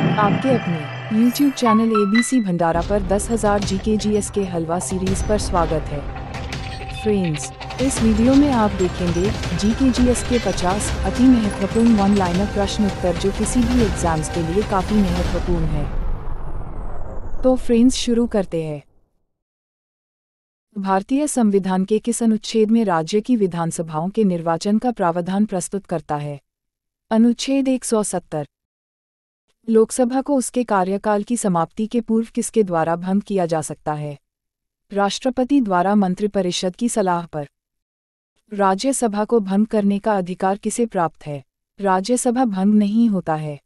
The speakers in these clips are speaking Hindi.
आपके अपने YouTube चैनल ABC भंडारा पर 10,000 जी के हलवा सीरीज पर स्वागत है फ्रेंड्स इस वीडियो में आप देखेंगे जी के 50 अति महत्वपूर्ण वन लाइनर प्रश्न उत्तर जो किसी भी एग्जाम्स के लिए काफी महत्वपूर्ण है तो फ्रेंड्स शुरू करते हैं भारतीय संविधान के किस अनुच्छेद में राज्य की विधानसभाओं के निर्वाचन का प्रावधान प्रस्तुत करता है अनुच्छेद सत्तर लोकसभा को उसके कार्यकाल की समाप्ति के पूर्व किसके द्वारा भंग किया जा सकता है राष्ट्रपति द्वारा मंत्रिपरिषद की सलाह पर राज्यसभा को भंग करने का अधिकार किसे प्राप्त है राज्यसभा भंग नहीं होता है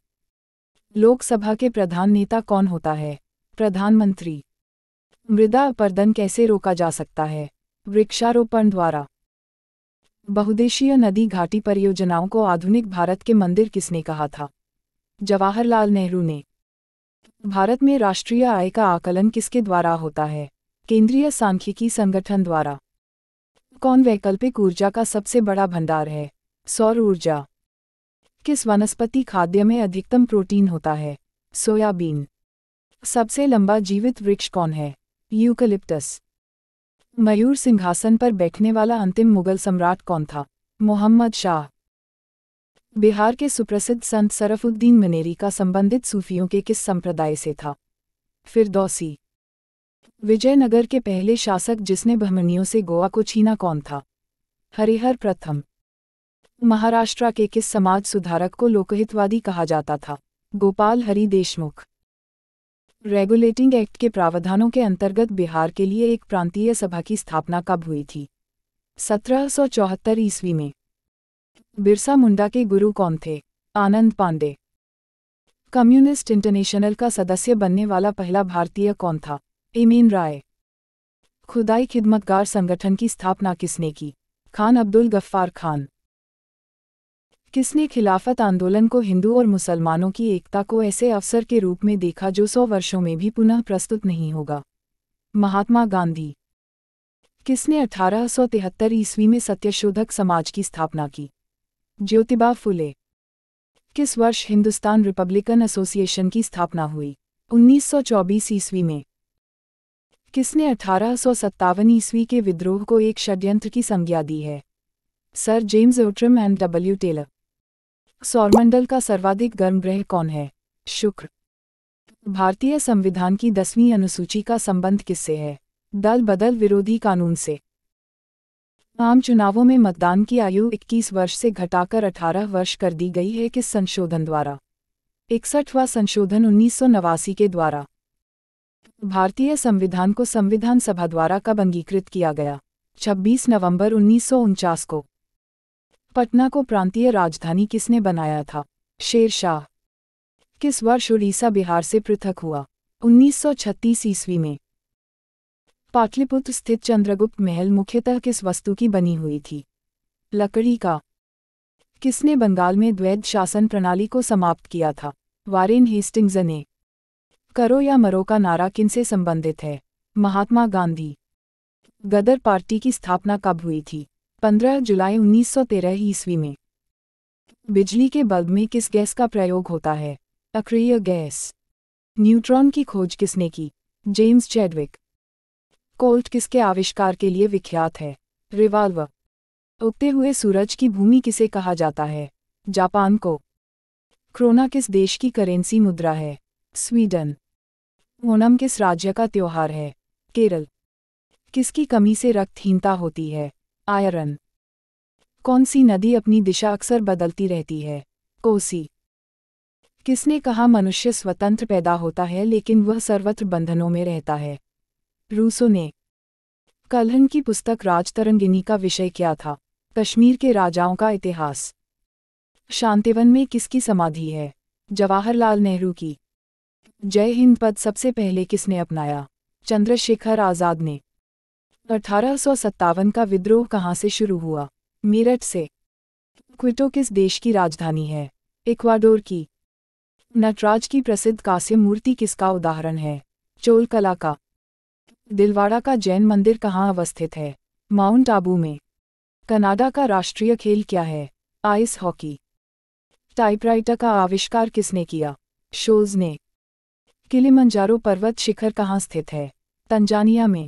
लोकसभा के प्रधान नेता कौन होता है प्रधानमंत्री मृदा अपर्दन कैसे रोका जा सकता है वृक्षारोपण द्वारा बहुदेशीय नदी घाटी परियोजनाओं को आधुनिक भारत के मंदिर किसने कहा था जवाहरलाल नेहरू ने भारत में राष्ट्रीय आय का आकलन किसके द्वारा होता है केंद्रीय सांख्यिकी संगठन द्वारा कौन वैकल्पिक ऊर्जा का सबसे बड़ा भंडार है सौर ऊर्जा किस वनस्पति खाद्य में अधिकतम प्रोटीन होता है सोयाबीन सबसे लंबा जीवित वृक्ष कौन है यूकलिप्टस मयूर सिंहासन पर बैठने वाला अंतिम मुगल सम्राट कौन था मोहम्मद शाह बिहार के सुप्रसिद्ध संत सरफुद्दीन मनेरी का संबंधित सूफियों के किस संप्रदाय से था फिर दौसी विजयनगर के पहले शासक जिसने बहमनियों से गोवा को छीना कौन था हरिहर प्रथम महाराष्ट्र के किस समाज सुधारक को लोकहितवादी कहा जाता था गोपाल हरि देशमुख रेगुलेटिंग एक्ट के प्रावधानों के अंतर्गत बिहार के लिए एक प्रांतीय सभा की स्थापना कब हुई थी 1774 ईस्वी में बिरसा मुंडा के गुरु कौन थे आनंद पांडे कम्युनिस्ट इंटरनेशनल का सदस्य बनने वाला पहला भारतीय कौन था इमीन राय खुदाई खिदमतगार संगठन की स्थापना किसने की खान अब्दुल गफ्फार खान किसने खिलाफत आंदोलन को हिंदू और मुसलमानों की एकता को ऐसे अवसर के रूप में देखा जो सौ वर्षों में भी पुनः प्रस्तुत नहीं होगा महात्मा गांधी किसने अठारह ईस्वी में सत्यशोधक समाज की स्थापना की ज्योतिबा फुले किस वर्ष हिंदुस्तान रिपब्लिकन एसोसिएशन की स्थापना हुई 1924 ईस्वी में किसने अठारह सौ ईस्वी के विद्रोह को एक षड्यंत्र की संज्ञा दी है sir James Outram and W Taylor सौरमंडल का सर्वाधिक गर्म ग्रह कौन है शुक्र भारतीय संविधान की दसवीं अनुसूची का संबंध किससे है दल बदल विरोधी कानून से आम चुनावों में मतदान की आयु 21 वर्ष से घटाकर 18 वर्ष कर दी गई है किस संशोधन द्वारा इकसठवा संशोधन उन्नीस के द्वारा भारतीय संविधान को संविधान सभा द्वारा कब अंगीकृत किया गया 26 नवंबर उन्नीस को पटना को प्रांतीय राजधानी किसने बनाया था शेर शाह किस वर्ष उड़ीसा बिहार से पृथक हुआ 1936 ईस्वी में पाटलिपुत्र स्थित चंद्रगुप्त महल मुख्यतः किस वस्तु की बनी हुई थी लकड़ी का किसने बंगाल में द्वैध शासन प्रणाली को समाप्त किया था वारेन हेस्टिंग्स ने करो या मरो का नारा किनसे संबंधित है महात्मा गांधी गदर पार्टी की स्थापना कब हुई थी 15 जुलाई 1913 ईस्वी में बिजली के बल्ब में किस गैस का प्रयोग होता है अक्रिय गैस न्यूट्रॉन की खोज किसने की जेम्स चैडविक कोल्ट किसके आविष्कार के लिए विख्यात है रिवाल्वर उगते हुए सूरज की भूमि किसे कहा जाता है जापान को क्रोना किस देश की करेंसी मुद्रा है स्वीडन ओणम किस राज्य का त्योहार है केरल किसकी कमी से रक्तहीनता होती है आयरन कौन सी नदी अपनी दिशा अक्सर बदलती रहती है कोसी किसने कहा मनुष्य स्वतंत्र पैदा होता है लेकिन वह सर्वत्र बंधनों में रहता है रूसो ने कलहन की पुस्तक राजतरंगिनी का विषय क्या था कश्मीर के राजाओं का इतिहास शांतिवन में किसकी समाधि है जवाहरलाल नेहरू की जय हिंद पद सबसे पहले किसने अपनाया चंद्रशेखर आज़ाद ने अठारह का विद्रोह कहाँ से शुरू हुआ मेरठ से क्विटो किस देश की राजधानी है इक्वाडोर की नटराज की प्रसिद्ध कास्य मूर्ति किसका उदाहरण है चोल कला का दिलवाड़ा का जैन मंदिर कहाँ अवस्थित है माउंट आबू में कनाडा का राष्ट्रीय खेल क्या है आइस हॉकी टाइपराइटर का आविष्कार किसने किया शोज ने किलिमंजारो पर्वत शिखर कहाँ स्थित है तंजानिया में